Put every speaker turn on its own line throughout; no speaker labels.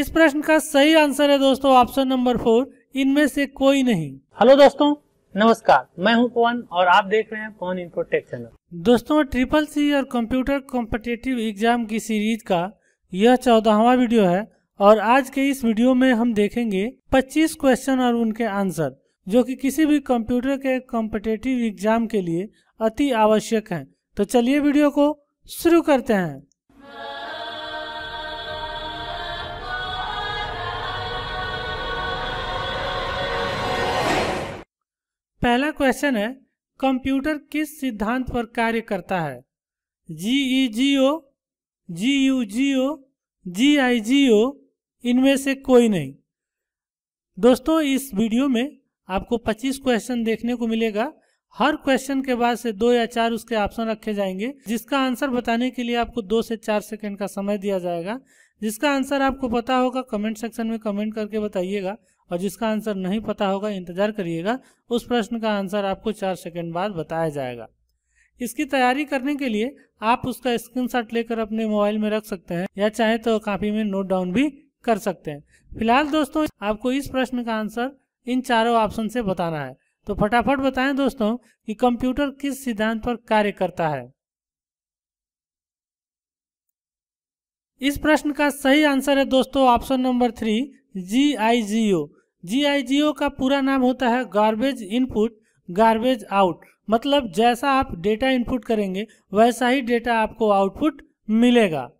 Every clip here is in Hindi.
इस प्रश्न का सही आंसर है दोस्तों ऑप्शन नंबर फोर इनमें से कोई नहीं हेलो दोस्तों नमस्कार मैं हूं पवन और आप देख रहे हैं पवन इन्फोटेक चैनल दोस्तों ट्रिपल सी और कंप्यूटर कॉम्पिटेटिव एग्जाम की सीरीज का यह चौदहवा वीडियो है और आज के इस वीडियो में हम देखेंगे 25 क्वेश्चन और उनके आंसर जो कि किसी भी कंप्यूटर के कॉम्पिटेटिव एग्जाम के लिए अति आवश्यक है तो चलिए वीडियो को शुरू करते हैं पहला क्वेश्चन है कंप्यूटर किस सिद्धांत पर कार्य करता है जी ई जी O ji you ji O ji I G ओ इनमें से कोई नहीं दोस्तों इस वीडियो में आपको 25 क्वेश्चन देखने को मिलेगा हर क्वेश्चन के बाद से दो या चार उसके ऑप्शन रखे जाएंगे जिसका आंसर बताने के लिए आपको दो से चार सेकंड का समय दिया जाएगा जिसका आंसर आपको पता होगा कमेंट सेक्शन में कमेंट करके बताइएगा और जिसका आंसर नहीं पता होगा इंतजार करिएगा उस प्रश्न का आंसर आपको चार सेकेंड बाद बताया जाएगा इसकी तैयारी करने के लिए आप उसका स्क्रीनशॉट लेकर अपने मोबाइल में रख सकते हैं या चाहे तो कॉपी में नोट डाउन भी कर सकते हैं फिलहाल दोस्तों आपको इस प्रश्न का आंसर इन चारों ऑप्शन से बताना है तो फटाफट बताएं दोस्तों कि कंप्यूटर किस सिद्धांत पर कार्य करता है इस प्रश्न का सही आंसर है दोस्तों option number three G I G O G का पूरा नाम होता है गार्बेज इनपुट गार्बेज आउट मतलब जैसा आप डेटा इनपुट करेंगे वैसा ही डेटा आपको आउटपुट मिलेगा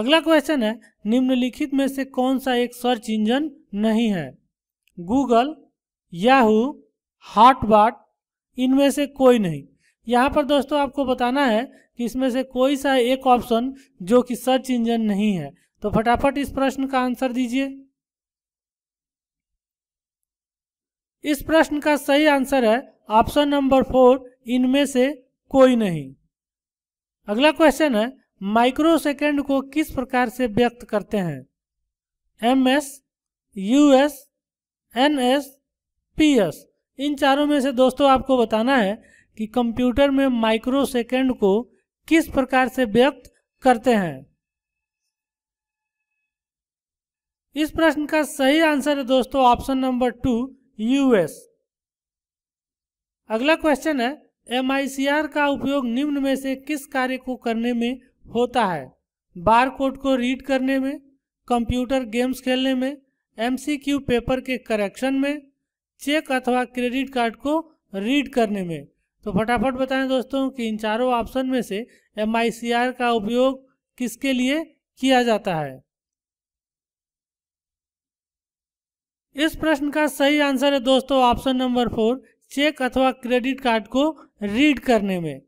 अगला क्वेश्चन है निम्नलिखित में से कौन सा एक सर्च इंजन नहीं है गूगल याहू हॉटबाट इनमें से कोई नहीं यहाँ पर दोस्तों आपको बताना है कि इसमें से कोई सा एक ऑप्शन जो कि सर्च इंजन नहीं है तो फटाफट इस प्रश्न का आंसर दीजिए इस प्रश्न का सही आंसर है ऑप्शन नंबर फोर इनमें से कोई नहीं अगला क्वेश्चन है माइक्रोसेकेंड को किस प्रकार से व्यक्त करते हैं M S U S N S P S इन चारों में से दोस्तों आपको बताना है कि कंप्यूटर में माइक्रोसेकेंड को किस प्रकार से व्यक्त करते हैं इस प्रश्न का सही आंसर है दोस्तों ऑप्शन नंबर टू यूएस अगला क्वेश्चन है एम का उपयोग निम्न में से किस कार्य को करने में होता है बार कोड को रीड करने में कंप्यूटर गेम्स खेलने में एम पेपर के करेक्शन में चेक अथवा क्रेडिट कार्ड को रीड करने में तो फटाफट बताएं दोस्तों कि इन चारों ऑप्शन में से एम का उपयोग किसके लिए किया जाता है इस प्रश्न का सही आंसर है दोस्तों ऑप्शन नंबर फोर चेक अथवा क्रेडिट कार्ड को रीड करने में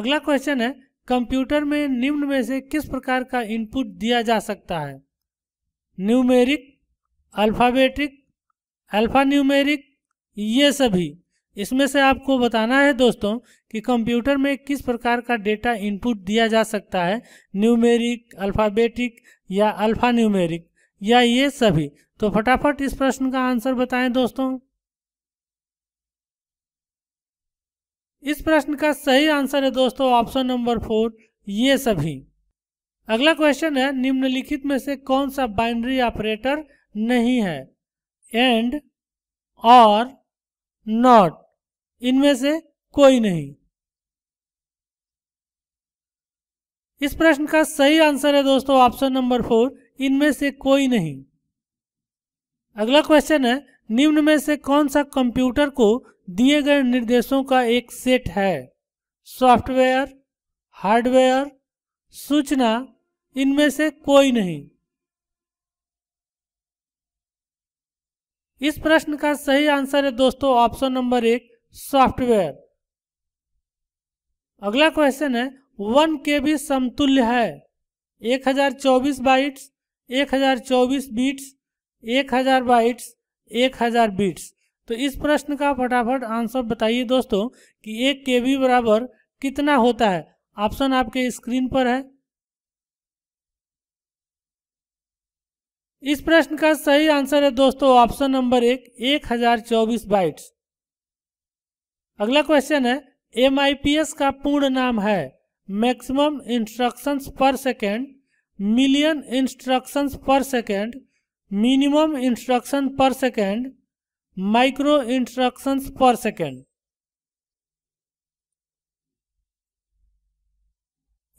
अगला क्वेश्चन है कंप्यूटर में निम्न में से किस प्रकार का इनपुट दिया जा सकता है न्यूमेरिक अल्फ़ाबेटिक अल्फ़ा न्यूमेरिक ये सभी इसमें से आपको बताना है दोस्तों कि कंप्यूटर में किस प्रकार का डेटा इनपुट दिया जा सकता है न्यूमेरिक अल्फ़ाबेटिक या अल्फ़ा न्यूमेरिक या ये सभी तो फटाफट इस प्रश्न का आंसर बताएं दोस्तों इस प्रश्न का सही आंसर है दोस्तों ऑप्शन नंबर फोर ये सभी अगला क्वेश्चन है निम्नलिखित में से कौन सा बाइनरी ऑपरेटर नहीं है एंड और नॉट इनमें से कोई नहीं इस प्रश्न का सही आंसर है दोस्तों ऑप्शन नंबर फोर इनमें से कोई नहीं अगला क्वेश्चन है निम्न में से कौन सा कंप्यूटर को दिए गए निर्देशों का एक सेट है सॉफ्टवेयर हार्डवेयर सूचना इनमें से कोई नहीं इस प्रश्न का सही आंसर है दोस्तों ऑप्शन नंबर एक सॉफ्टवेयर अगला क्वेश्चन है वन के भी समतुल्य है 1024 बाइट्स 1024 बीट्स एक हजार बाइट्स एक हजार बीट्स तो इस प्रश्न का फटाफट आंसर बताइए दोस्तों कि एक के बी बराबर कितना होता है ऑप्शन आपके स्क्रीन पर है इस प्रश्न का सही आंसर है दोस्तों ऑप्शन नंबर एक एक हजार चौबीस बाइट्स अगला क्वेश्चन है एम का पूर्ण नाम है maximum instructions per second million instructions per second minimum instruction per second micro instructions per second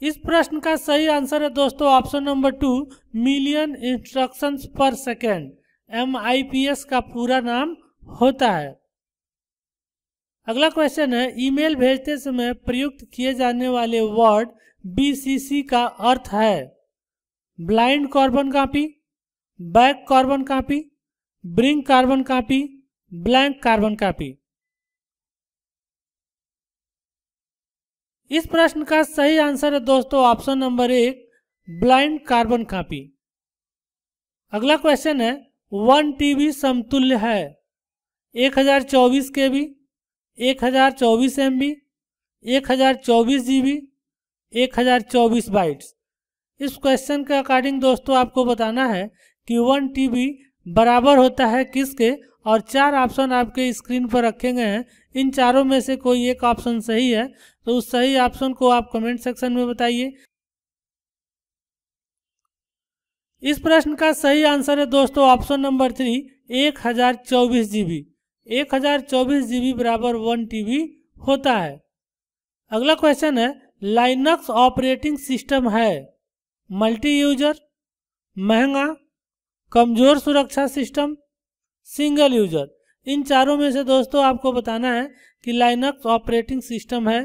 इस प्रश्न का सही आंसर है दोस्तों option number two million instructions per second M का पूरा नाम होता है अगला क्वेश्चन है ईमेल भेजते समय प्रयुक्त किए जाने वाले वर्ड बी का अर्थ है blind carbon copy back carbon copy bring carbon copy blank carbon copy इस प्रश्न का सही आंसर है दोस्तों ऑप्शन नंबर एक ब्लाइंड कार्बन कापी अगला क्वेश्चन है वन टीबी समतुल्य है एक हजार चौबीस के बी एक हजार चौबीस एम बी एक हजार चौबीस जी बी एक हजार चौबीस बाइट्स इस क्वेश्चन के अकॉर्डिंग दोस्तों आपको बताना है Q1 TB बराबर होता है किसके और चार ऑप्शन आपके स्क्रीन पर रखे गए हैं इन चारों में से कोई एक ऑप्शन सही है तो उस सही ऑप्शन को आप कमेंट सेक्शन में बताइए इस प्रश्न का सही आंसर है दोस्तों ऑप्शन नंबर थ्री एक हजार चौबीस जीबी एक हजार चौबीस जीबी बराबर वन टीबी होता है अगला क्वेश्चन है लाइनक्स ऑपरेटिंग सिस्टम है मल्टी यूजर महंगा कमज़ोर सुरक्षा सिस्टम सिंगल यूजर इन चारों में से दोस्तों आपको बताना है कि लाइनक्स ऑपरेटिंग सिस्टम है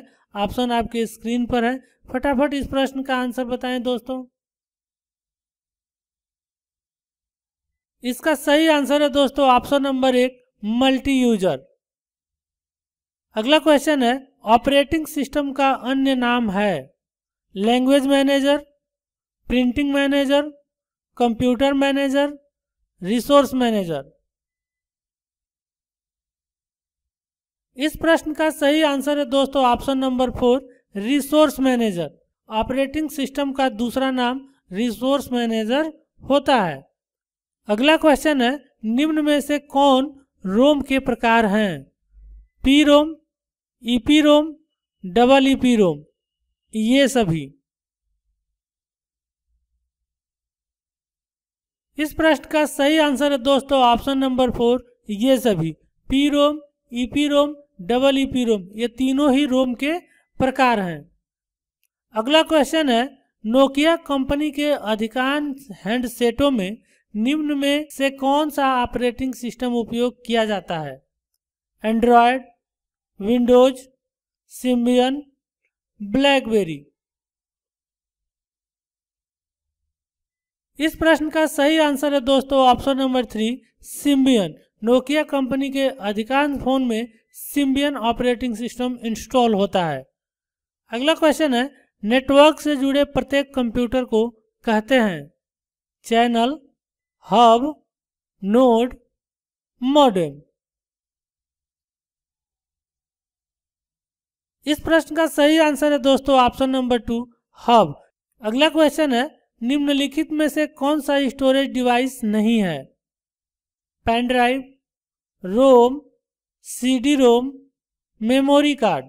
ऑप्शन आपके स्क्रीन पर है फटाफट इस प्रश्न का आंसर बताएं दोस्तों इसका सही आंसर है दोस्तों ऑप्शन नंबर एक मल्टी यूजर अगला क्वेश्चन है ऑपरेटिंग सिस्टम का अन्य नाम है language manager printing manager computer manager resource manager इस प्रश्न का सही आंसर है दोस्तों option number four resource manager operating system का दूसरा नाम रिसोर्स मैनेजर होता है अगला क्वेश्चन है निम्न में से कौन रोम के प्रकार हैं P ROM EP ROM double EP ROM ये सभी इस प्रश्न का सही आंसर है दोस्तों ऑप्शन नंबर फोर ये सभी P ROM EP e ROM double EP e ROM ये तीनों ही रोम के प्रकार हैं अगला क्वेश्चन है नोकिया कंपनी के अधिकांश हैंडसेटों में निम्न में से कौन सा ऑपरेटिंग सिस्टम उपयोग किया जाता है एंड्रॉयड विंडोज सिम्बियन ब्लैकबेरी इस प्रश्न का सही आंसर है दोस्तों option number three Symbian Nokia company के अधिकांश फोन में सिम्बियन ऑपरेटिंग सिस्टम इंस्टॉल होता है अगला क्वेश्चन है नेटवर्क से जुड़े प्रत्येक कंप्यूटर को कहते हैं चैनल हब नोड मॉडेम इस प्रश्न का सही आंसर है दोस्तों ऑप्शन नंबर टू हब अगला क्वेश्चन है निम्नलिखित में से कौन सा स्टोरेज डिवाइस नहीं है pen drive ROM CD ROM memory card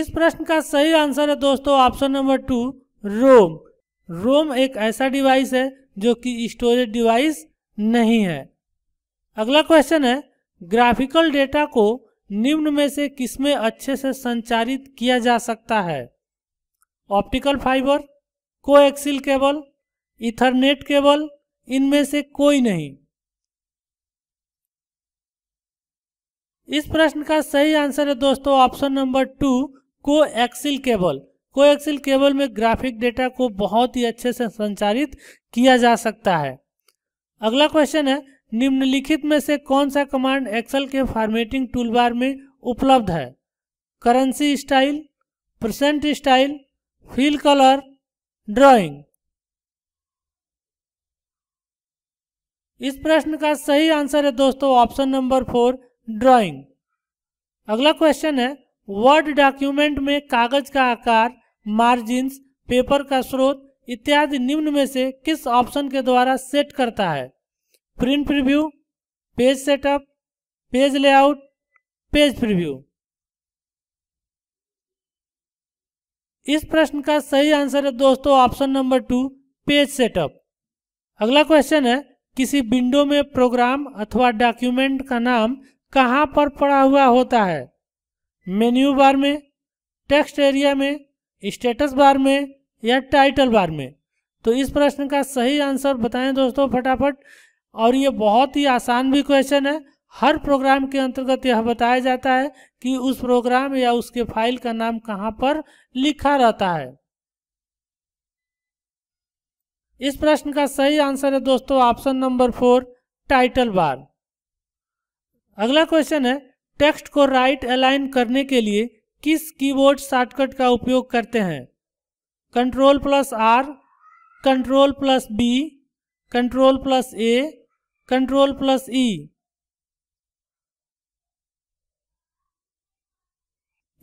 इस प्रश्न का सही आंसर है दोस्तों option number two ROM ROM एक ऐसा डिवाइस है जो कि स्टोरेज डिवाइस नहीं है अगला क्वेश्चन है ग्राफिकल डेटा को निम्न में से किसमें अच्छे से संचारित किया जा सकता है optical fibre coaxial cable ethernet cable इनमें से कोई नहीं इस प्रश्न का सही आंसर है दोस्तों option number two coaxial cable coaxial cable में ग्राफिक डेटा को बहुत ही अच्छे से संचारित किया जा सकता है अगला क्वेश्चन है निम्नलिखित में से कौन सा कमांड एक्सेल के फॉर्मेटिंग टूलबार में उपलब्ध है currency style percent style fill color drawing इस प्रश्न का सही आंसर है दोस्तों ऑप्शन नंबर फोर ड्राइंग अगला क्वेश्चन है वर्ड डॉक्यूमेंट में कागज का आकार मार्जिन्स पेपर का स्रोत इत्यादि निम्न में से किस ऑप्शन के द्वारा सेट करता है print preview page setup page layout page preview इस प्रश्न का सही आंसर है दोस्तों option number two page setup अगला क्वेश्चन है किसी विंडो में प्रोग्राम अथवा डॉक्यूमेंट का नाम कहाँ पर पड़ा हुआ होता है मेन्यू बार में टेक्स्ट एरिया में स्टेटस बार में या टाइटल बार में तो इस प्रश्न का सही आंसर बताएं दोस्तों फटाफट और ये बहुत ही आसान भी क्वेश्चन है हर प्रोग्राम के अंतर्गत यह बताया जाता है कि उस प्रोग्राम या उसके फाइल का नाम कहाँ पर लिखा रहता है इस प्रश्न का सही आंसर है दोस्तों option number four title bar अगला क्वेश्चन है टेक्स्ट को राइट अलाइन करने के लिए किस कीबोर्ड शॉर्टकट का उपयोग करते हैं control plus R control plus B control plus A control plus E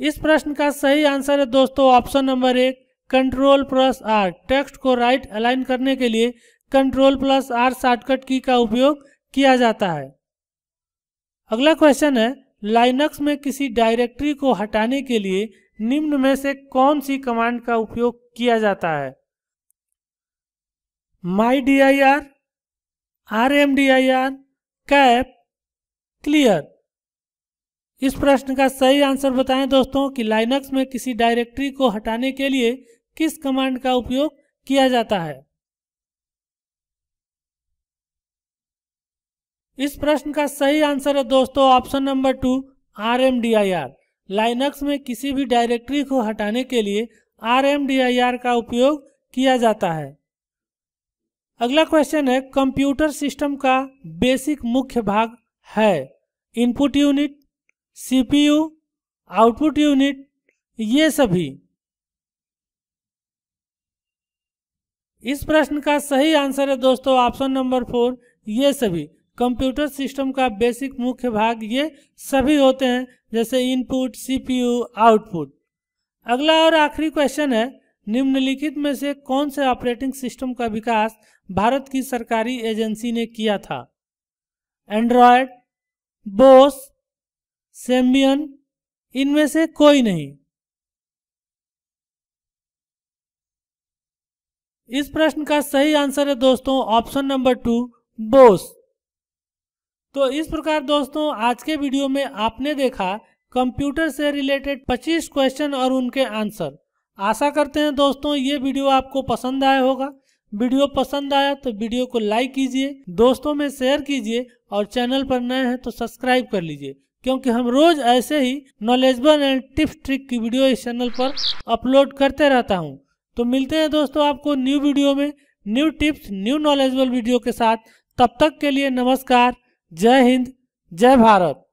इस प्रश्न का सही आंसर है दोस्तों ऑप्शन नंबर एक कंट्रोल प्लस आर टेक्स्ट को राइट अलाइन करने के लिए कंट्रोल प्लस आर शॉर्टकट की का उपयोग किया जाता है अगला क्वेश्चन है लाइनक्स में किसी डायरेक्टरी को हटाने के लिए निम्न में से कौन सी कमांड का उपयोग किया जाता है my D I R R M D I R cap clear इस प्रश्न का सही आंसर बताएं दोस्तों कि लाइनक्स में किसी डायरेक्टरी को हटाने के लिए किस कमांड का उपयोग किया जाता है इस प्रश्न का सही आंसर है दोस्तों option number two R M D I R Linux में किसी भी डायरेक्टरी को हटाने के लिए R M D I R का उपयोग किया जाता है अगला क्वेश्चन है कंप्यूटर सिस्टम का बेसिक मुख्य भाग है input unit CPU output unit ये सभी इस प्रश्न का सही आंसर है दोस्तों ऑप्शन नंबर फोर ये सभी कंप्यूटर सिस्टम का बेसिक मुख्य भाग ये सभी होते हैं जैसे इनपुट सीपीयू आउटपुट अगला और आखिरी क्वेश्चन है निम्नलिखित में से कौन से ऑपरेटिंग सिस्टम का विकास भारत की सरकारी एजेंसी ने किया था एंड्रॉयड बोस सेम्बियन इनमें से कोई नहीं इस प्रश्न का सही आंसर है दोस्तों ऑप्शन नंबर टू बोस तो इस प्रकार दोस्तों आज के वीडियो में आपने देखा कंप्यूटर से रिलेटेड 25 क्वेश्चन और उनके आंसर आशा करते हैं दोस्तों ये वीडियो आपको पसंद आया होगा वीडियो पसंद आया तो वीडियो को लाइक कीजिए दोस्तों में शेयर कीजिए और चैनल पर नए हैं तो सब्सक्राइब कर लीजिए क्योंकि हम रोज ऐसे ही नॉलेजबल एंड टिप्स ट्रिक की वीडियो इस चैनल पर अपलोड करते रहता हूँ तो मिलते हैं दोस्तों आपको न्यू वीडियो में new tips new knowledgeable video के साथ तब तक के लिए नमस्कार जय हिंद जय भारत